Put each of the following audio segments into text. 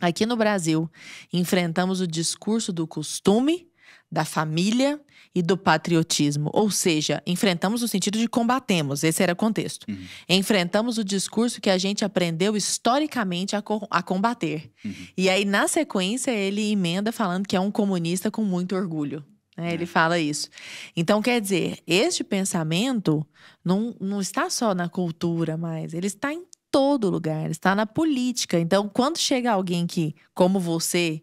Aqui no Brasil, enfrentamos o discurso do costume, da família e do patriotismo. Ou seja, enfrentamos no sentido de combatemos, esse era o contexto. Uhum. Enfrentamos o discurso que a gente aprendeu historicamente a, co a combater. Uhum. E aí, na sequência, ele emenda falando que é um comunista com muito orgulho. Né? É. Ele fala isso. Então, quer dizer, este pensamento não, não está só na cultura, mas ele está em todo lugar, está na política. Então, quando chega alguém que, como você,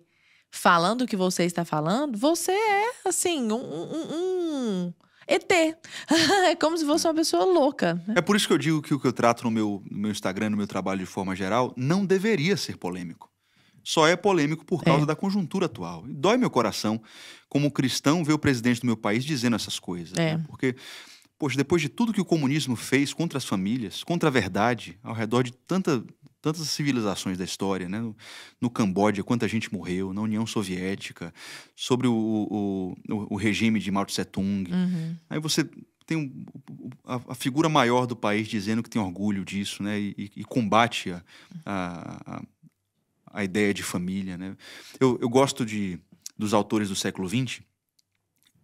falando o que você está falando, você é, assim, um, um, um ET. é como se fosse uma pessoa louca. Né? É por isso que eu digo que o que eu trato no meu, no meu Instagram, no meu trabalho de forma geral, não deveria ser polêmico. Só é polêmico por é. causa é. da conjuntura atual. E dói meu coração, como cristão, ver o presidente do meu país dizendo essas coisas. É. Né? Porque Poxa, depois de tudo que o comunismo fez contra as famílias, contra a verdade, ao redor de tanta, tantas civilizações da história, né? No, no Camboja, quanta gente morreu, na União Soviética, sobre o, o, o regime de Mao Tse-tung. Uhum. Aí você tem um, a, a, figura maior do país dizendo que tem orgulho disso, né? E, e combate a, a, a, ideia de família, né? Eu, eu gosto de, dos autores do século XX,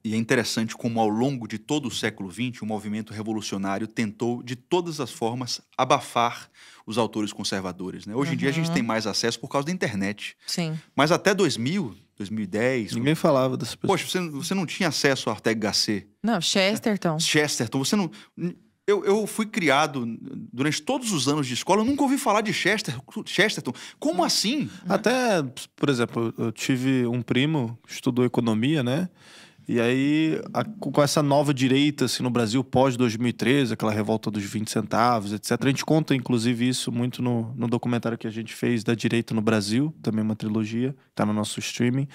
e é interessante como, ao longo de todo o século XX, o movimento revolucionário tentou, de todas as formas, abafar os autores conservadores. Né? Hoje uhum. em dia a gente uhum. tem mais acesso por causa da internet. Sim. Mas até 2000, 2010. Ninguém ou... falava dessas pessoas. Poxa, você, você não tinha acesso à Arteg Gasset. Não, Chesterton. É. Chesterton. Você não. Eu, eu, fui criado durante todos os anos de escola, eu nunca ouvi falar de Chester, Chesterton. Como uhum. assim? Até, por exemplo, eu tive um primo que estudou economia, né? E aí, a, com essa nova direita assim, no Brasil pós-2013, aquela revolta dos 20 centavos, etc. A gente conta, inclusive, isso muito no, no documentário que a gente fez da direita no Brasil, também uma trilogia, tá no nosso streaming.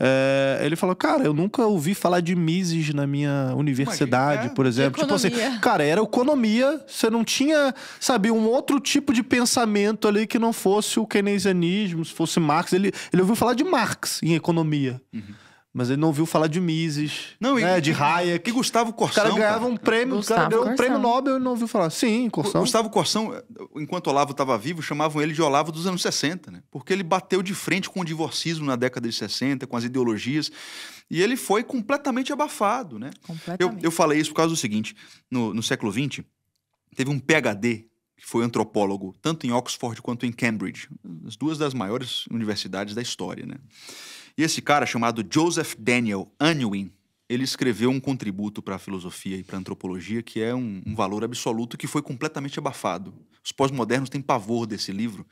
É, ele falou, cara, eu nunca ouvi falar de Mises na minha universidade, por exemplo. Tipo assim, cara, era economia, você não tinha, sabe, um outro tipo de pensamento ali que não fosse o keynesianismo, se fosse Marx. Ele, ele ouviu falar de Marx em economia. Uhum. Mas ele não ouviu falar de Mises, não, né, e, de Hayek. que Gustavo Corsão. O cara ganhava um prêmio, cara Corsão. um prêmio Nobel e não ouviu falar. Sim, Corsão. Gustavo Corsão, eh, enquanto Olavo estava vivo, chamavam ele de Olavo dos anos 60, né? Porque ele bateu de frente com o divorcismo na década de 60, com as ideologias. E ele foi completamente abafado, né? Completamente. Eu, eu falei isso por causa do seguinte: no, no século XX, teve um PhD que foi antropólogo, tanto em Oxford quanto em Cambridge, as duas das maiores universidades da história, né? E esse cara, chamado Joseph Daniel Unwin, ele escreveu um contributo para a filosofia e para a antropologia que é um, um, valor absoluto que foi completamente abafado. Os pós-modernos têm pavor desse livro,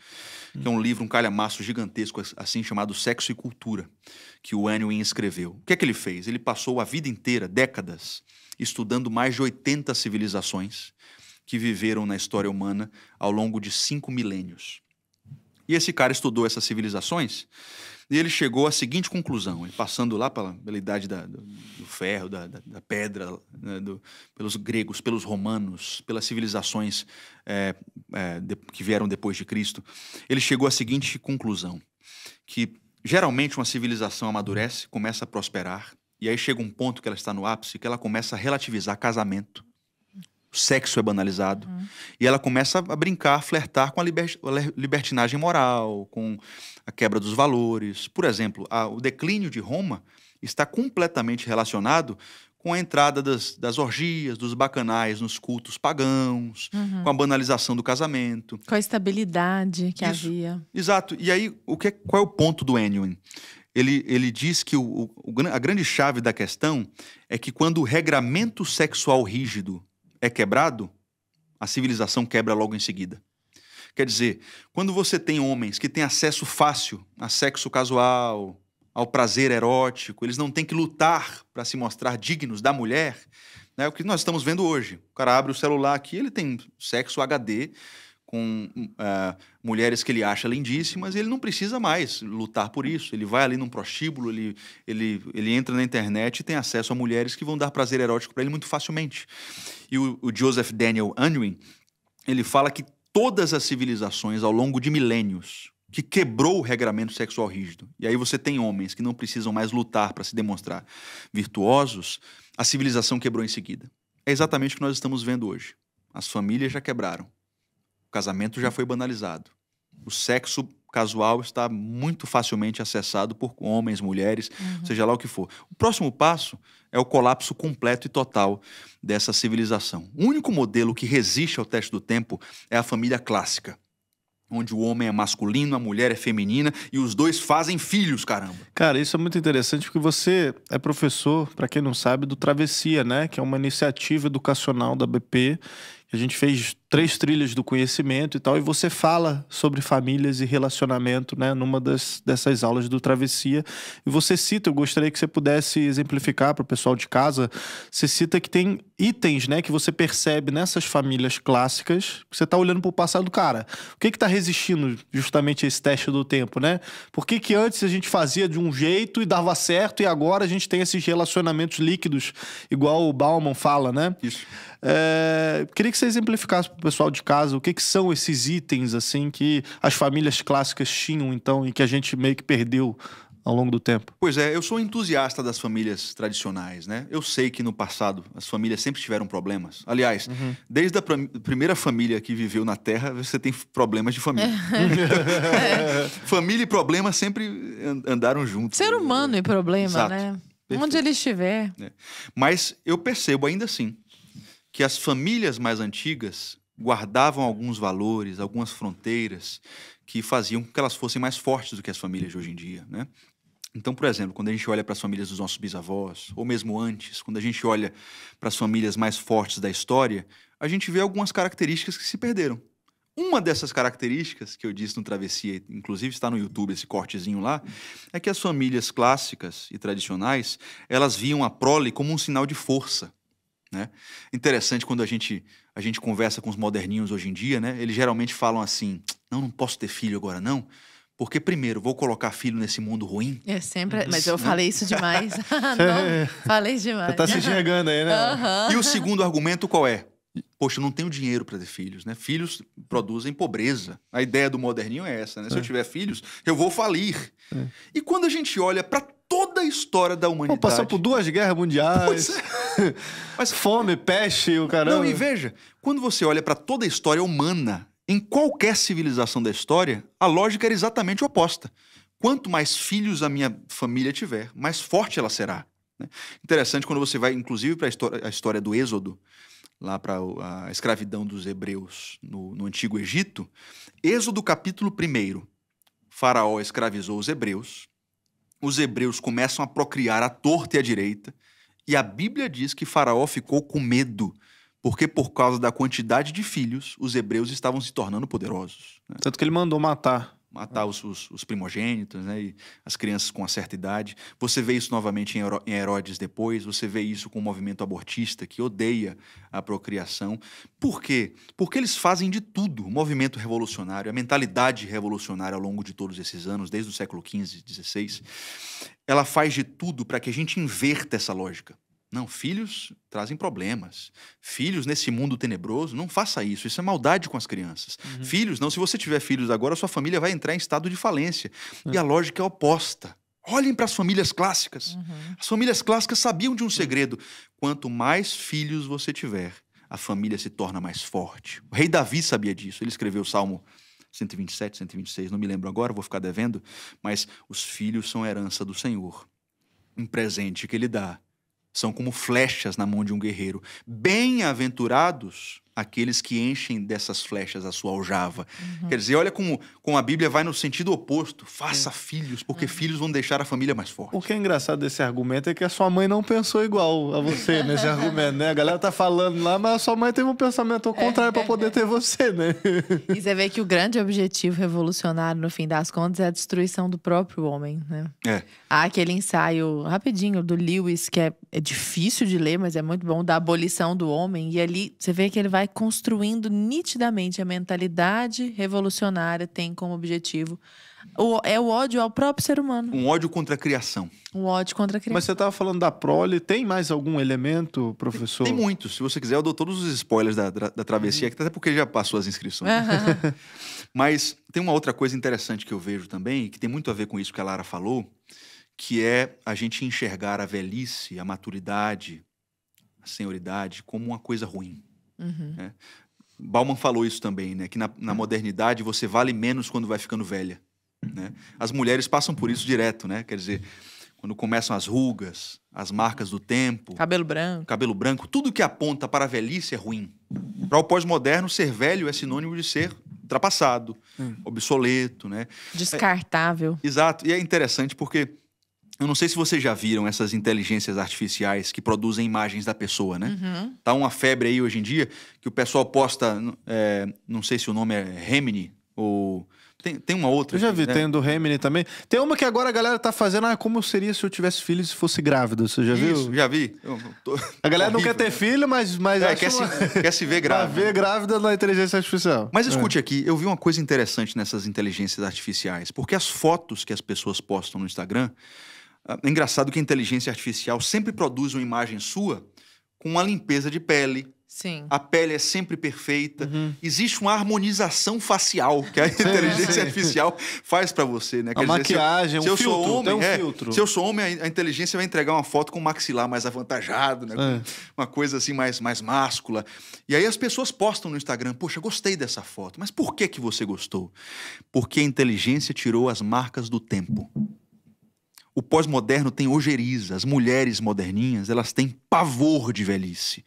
que é um livro, um calhamaço gigantesco, assim chamado Sexo e Cultura, que o Anwin escreveu. O que é que ele fez? Ele passou a vida inteira, décadas, estudando mais de 80 civilizações que viveram na história humana ao longo de cinco milênios. E esse cara estudou essas civilizações e ele chegou à seguinte conclusão, ele passando lá pela, pela idade da, do, do, ferro, da, da, da pedra, né, do, pelos gregos, pelos romanos, pelas civilizações é, é, de, que vieram depois de Cristo, ele chegou à seguinte conclusão, que geralmente uma civilização amadurece, começa a prosperar, e aí chega um ponto que ela está no ápice, que ela começa a relativizar casamento, o sexo é banalizado. Uhum. E ela começa a brincar, a flertar com a libertinagem moral, com a quebra dos valores. Por exemplo, a, o declínio de Roma está completamente relacionado com a entrada das, das orgias, dos bacanais nos cultos pagãos, uhum. com a banalização do casamento. Com a estabilidade que Isso. havia. Exato. E aí, o que é, qual é o ponto do Enwin? Ele, ele diz que o, o, a grande chave da questão é que quando o regramento sexual rígido é quebrado, a civilização quebra logo em seguida. Quer dizer, quando você tem homens que têm acesso fácil a sexo casual, ao prazer erótico, eles não têm que lutar para se mostrar dignos da mulher, né? o que nós estamos vendo hoje. O cara abre o celular aqui, ele tem sexo HD com uh, mulheres que ele acha lindíssimas, ele não precisa mais lutar por isso. Ele vai ali num prostíbulo, ele, ele, ele entra na internet e tem acesso a mulheres que vão dar prazer erótico para ele muito facilmente. E o, o Joseph Daniel Unwin, ele fala que todas as civilizações ao longo de milênios que quebrou o regramento sexual rígido. E aí você tem homens que não precisam mais lutar para se demonstrar virtuosos, a civilização quebrou em seguida. É exatamente o que nós estamos vendo hoje. As famílias já quebraram casamento já foi banalizado. O sexo casual está muito facilmente acessado por homens, mulheres, uhum. seja lá o que for. O próximo passo é o colapso completo e total dessa civilização. O único modelo que resiste ao teste do tempo é a família clássica. Onde o homem é masculino, a mulher é feminina e os dois fazem filhos, caramba. Cara, isso é muito interessante porque você é professor, para quem não sabe, do Travessia, né? Que é uma iniciativa educacional da BP a gente fez três trilhas do conhecimento e tal, e você fala sobre famílias e relacionamento, né, numa das, dessas aulas do Travessia. E você cita, eu gostaria que você pudesse exemplificar para o pessoal de casa, você cita que tem itens, né, que você percebe nessas famílias clássicas, você está olhando para o passado do cara. O que está resistindo justamente esse teste do tempo, né? Por que, que antes a gente fazia de um jeito e dava certo e agora a gente tem esses relacionamentos líquidos, igual o Bauman fala, né? Isso. É, queria que você exemplificasse para o pessoal de casa o que, que são esses itens, assim, que as famílias clássicas tinham, então, e que a gente meio que perdeu ao longo do tempo? Pois é, eu sou entusiasta das famílias tradicionais, né? Eu sei que no passado as famílias sempre tiveram problemas. Aliás, uhum. desde a primeira família que viveu na Terra, você tem problemas de família. família e problema sempre andaram juntos. Ser humano e problema, Exato. né? Perfeito. Onde ele estiver. É. Mas eu percebo ainda assim que as famílias mais antigas guardavam alguns valores, algumas fronteiras que faziam com que elas fossem mais fortes do que as famílias de hoje em dia, né? Então, por exemplo, quando a gente olha para as famílias dos nossos bisavós, ou mesmo antes, quando a gente olha para as famílias mais fortes da história, a gente vê algumas características que se perderam. Uma dessas características que eu disse no Travessia, inclusive está no YouTube esse cortezinho lá, é que as famílias clássicas e tradicionais, elas viam a prole como um sinal de força. Né? Interessante quando a gente, a gente conversa com os moderninhos hoje em dia, né? eles geralmente falam assim, não, não posso ter filho agora não, porque, primeiro, vou colocar filho nesse mundo ruim. É sempre. Isso, uhum. mas eu né? falei isso demais. não, falei demais. Você tá se enxergando aí, né? Uhum. E o segundo argumento qual é? Poxa, eu não tenho dinheiro para ter filhos, né? Filhos produzem pobreza. A ideia do moderninho é essa, né? Se eu é. tiver filhos, eu vou falir. É. E quando a gente olha para toda a história da humanidade. Pô, passou por duas guerras mundiais. É. Mas... Fome, peste, o caramba. Não, e veja, quando você olha para toda a história humana, em qualquer civilização da história, a lógica era exatamente oposta. Quanto mais filhos a minha família tiver, mais forte ela será. Né? Interessante quando você vai, inclusive, para a história do Êxodo, lá para a escravidão dos hebreus no, no Antigo Egito. Êxodo capítulo 1. Faraó escravizou os hebreus. Os hebreus começam a procriar à torta e à direita. E a Bíblia diz que Faraó ficou com medo porque por causa da quantidade de filhos, os hebreus estavam se tornando poderosos. Né? Tanto que ele mandou matar. Matar os, os, os, primogênitos, né? E as crianças com uma certa idade. Você vê isso novamente em Herodes depois, você vê isso com o movimento abortista, que odeia a procriação. Por quê? Porque eles fazem de tudo. O movimento revolucionário, a mentalidade revolucionária ao longo de todos esses anos, desde o século XV, XVI, ela faz de tudo para que a gente inverta essa lógica não, filhos trazem problemas. Filhos nesse mundo tenebroso, não faça isso. Isso é maldade com as crianças. Uhum. Filhos, não. Se você tiver filhos agora, sua família vai entrar em estado de falência. Uhum. E a lógica é oposta. Olhem para as famílias clássicas. Uhum. As famílias clássicas sabiam de um segredo. Quanto mais filhos você tiver, a família se torna mais forte. O rei Davi sabia disso. Ele escreveu o Salmo 127, 126, não me lembro agora, vou ficar devendo. Mas os filhos são herança do Senhor. Um presente que ele dá são como flechas na mão de um guerreiro. Bem-aventurados aqueles que enchem dessas flechas a sua aljava. Uhum. Quer dizer, olha como, como a Bíblia vai no sentido oposto. Faça é. filhos, porque uhum. filhos vão deixar a família mais forte. O que é engraçado desse argumento é que a sua mãe não pensou igual a você nesse argumento, né? A galera tá falando lá, mas a sua mãe teve um pensamento ao contrário é. para poder ter você, né? e você vê que o grande objetivo revolucionário, no fim das contas, é a destruição do próprio homem, né? É. Há aquele ensaio rapidinho do Lewis, que é, é difícil de ler, mas é muito bom, da abolição do homem. E ali você vê que ele vai vai construindo nitidamente a mentalidade revolucionária, tem como objetivo. O, é o ódio ao próprio ser humano. Um ódio contra a criação. Um ódio contra a criação. Mas você estava falando da prole, tem mais algum elemento, professor? Tem, tem muito. Se você quiser, eu dou todos os spoilers da, da, da travessia, uhum. até porque já passou as inscrições. Uhum. Mas tem uma outra coisa interessante que eu vejo também, que tem muito a ver com isso que a Lara falou, que é a gente enxergar a velhice, a maturidade, a senhoridade como uma coisa ruim. Uhum. Né? Bauman falou isso também, né? Que na, na, uhum. modernidade você vale menos quando vai ficando velha. Né? As mulheres passam por isso direto, né? Quer dizer, quando começam as rugas, as marcas do tempo. Cabelo branco. Cabelo branco, tudo que aponta para a velhice é ruim. Para o pós-moderno, ser velho é sinônimo de ser ultrapassado, hum. obsoleto, né? Descartável. É, exato. E é interessante porque eu não sei se vocês já viram essas inteligências artificiais que produzem imagens da pessoa, né? Uhum. Tá uma febre aí hoje em dia que o pessoal posta, é, não sei se o nome é Remini ou tem, tem uma outra. Eu já aqui, vi, né? tem do Remini também. Tem uma que agora a galera tá fazendo, ah, como seria se eu tivesse filho se fosse grávida. Você já Isso, viu? já vi. Tô... A galera não quer ter né? filho, mas. mas é, quer, uma... se, quer se ver grávida. ver grávida na inteligência artificial. Mas é. escute é. aqui, eu vi uma coisa interessante nessas inteligências artificiais. Porque as fotos que as pessoas postam no Instagram ah, é engraçado que a inteligência artificial sempre produz uma imagem sua com uma limpeza de pele. Sim. A pele é sempre perfeita. Uhum. Existe uma harmonização facial que a inteligência sim. artificial faz para você, né? Quer a dizer, maquiagem, se eu, um, eu filtro, homem, um é, filtro. Se eu sou homem, a inteligência vai entregar uma foto com um maxilar mais avantajado, né? É. Uma coisa assim mais, mais máscula. E aí as pessoas postam no Instagram: "Poxa, gostei dessa foto". Mas por que que você gostou? Porque a inteligência tirou as marcas do tempo. O pós-moderno tem ojeriza. As mulheres moderninhas, elas têm pavor de velhice.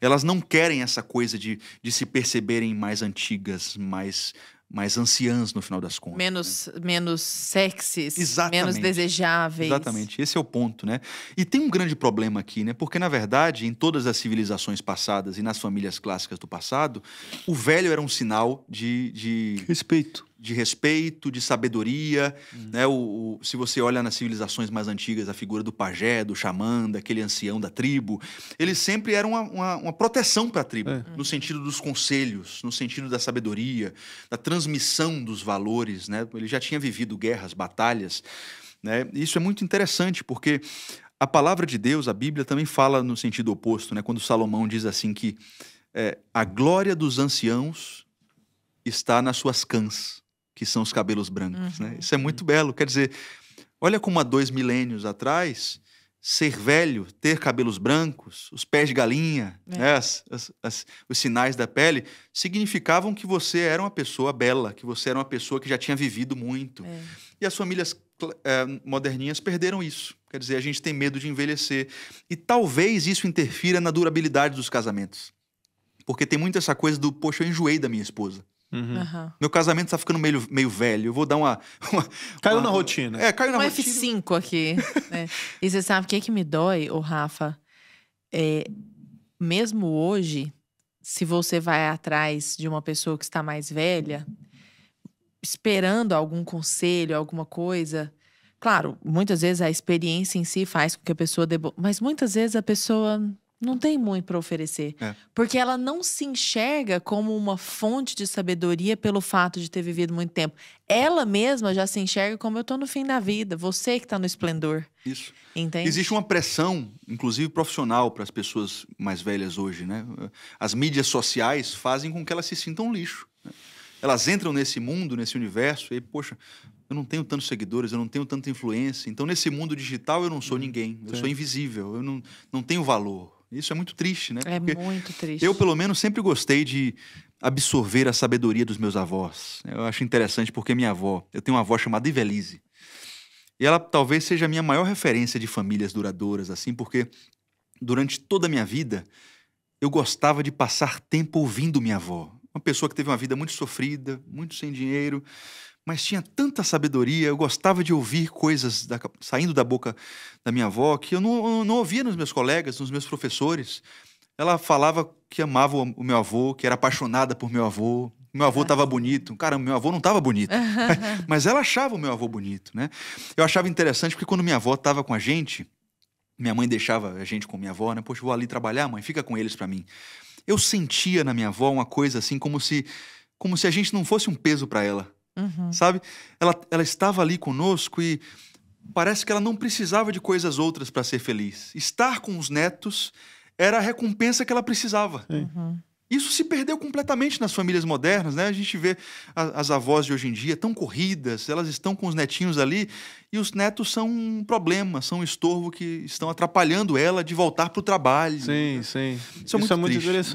Elas não querem essa coisa de, de se perceberem mais antigas, mais mais anciãs no final das contas. Menos, né? menos sexys, Exatamente. menos desejáveis. Exatamente, esse é o ponto, né? E tem um grande problema aqui, né? Porque, na verdade, em todas as civilizações passadas e nas famílias clássicas do passado, o velho era um sinal de... de... Respeito de respeito, de sabedoria. Uhum. Né? O, o, se você olha nas civilizações mais antigas, a figura do pajé, do xamã, daquele ancião da tribo, ele sempre era uma, uma, uma proteção para a tribo, é. no sentido dos conselhos, no sentido da sabedoria, da transmissão dos valores. Né? Ele já tinha vivido guerras, batalhas. Né? Isso é muito interessante, porque a palavra de Deus, a Bíblia, também fala no sentido oposto, né? quando Salomão diz assim que é, a glória dos anciãos está nas suas cãs que são os cabelos brancos. Né? Uhum. Né? Isso é muito belo. Quer dizer, olha como há dois milênios atrás, ser velho, ter cabelos brancos, os pés de galinha, é. né? as, as, as, os sinais da pele, significavam que você era uma pessoa bela, que você era uma pessoa que já tinha vivido muito. É. E as famílias é, moderninhas perderam isso. Quer dizer, a gente tem medo de envelhecer. E talvez isso interfira na durabilidade dos casamentos. Porque tem muito essa coisa do, poxa, eu enjoei da minha esposa. Uhum. Meu casamento tá ficando meio, meio velho. Eu vou dar uma. uma caiu uma, na rotina. É, caiu na um rotina. Um F5 aqui. né? E você sabe o que, é que me dói, o Rafa? É, mesmo hoje, se você vai atrás de uma pessoa que está mais velha, esperando algum conselho, alguma coisa. Claro, muitas vezes a experiência em si faz com que a pessoa dê. Bo... Mas muitas vezes a pessoa não tem muito para oferecer. É. Porque ela não se enxerga como uma fonte de sabedoria pelo fato de ter vivido muito tempo. Ela mesma já se enxerga como eu estou no fim da vida, você que está no esplendor. Isso. Entende? Existe uma pressão, inclusive profissional, para as pessoas mais velhas hoje, né? As mídias sociais fazem com que elas se sintam lixo. Né? Elas entram nesse mundo, nesse universo, e, poxa, eu não tenho tantos seguidores, eu não tenho tanta influência. Então, nesse mundo digital, eu não sou hum, ninguém, eu sou invisível, eu não, não tenho valor. Isso é muito triste, né? É Porque muito triste. Eu, pelo menos, sempre gostei de absorver a sabedoria dos meus avós. Eu acho interessante porque minha avó, eu tenho uma avó chamada Ivelise. E ela talvez seja a minha maior referência de famílias duradouras, assim, porque durante toda a minha vida eu gostava de passar tempo ouvindo minha avó. Uma pessoa que teve uma vida muito sofrida, muito sem dinheiro, mas tinha tanta sabedoria, eu gostava de ouvir coisas da, saindo da boca da minha avó que eu não, não ouvia nos meus colegas, nos meus professores. Ela falava que amava o meu avô, que era apaixonada por meu avô, meu avô estava ah. bonito. Caramba, meu avô não estava bonito. mas ela achava o meu avô bonito, né? Eu achava interessante porque quando minha avó estava com a gente, minha mãe deixava a gente com minha avó, né? Poxa, vou ali trabalhar, mãe, fica com eles para mim. Eu sentia na minha avó uma coisa assim como se como se a gente não fosse um peso para ela. Uhum. Sabe? Ela, ela estava ali conosco e parece que ela não precisava de coisas outras para ser feliz. Estar com os netos era a recompensa que ela precisava. Uhum. Isso se perdeu completamente nas famílias modernas, né? A gente vê a, as avós de hoje em dia tão corridas, elas estão com os netinhos ali e os netos são um problema, são um estorvo que estão atrapalhando ela de voltar para o trabalho. Sim, né? sim. Isso, é muito, Isso é muito interessante.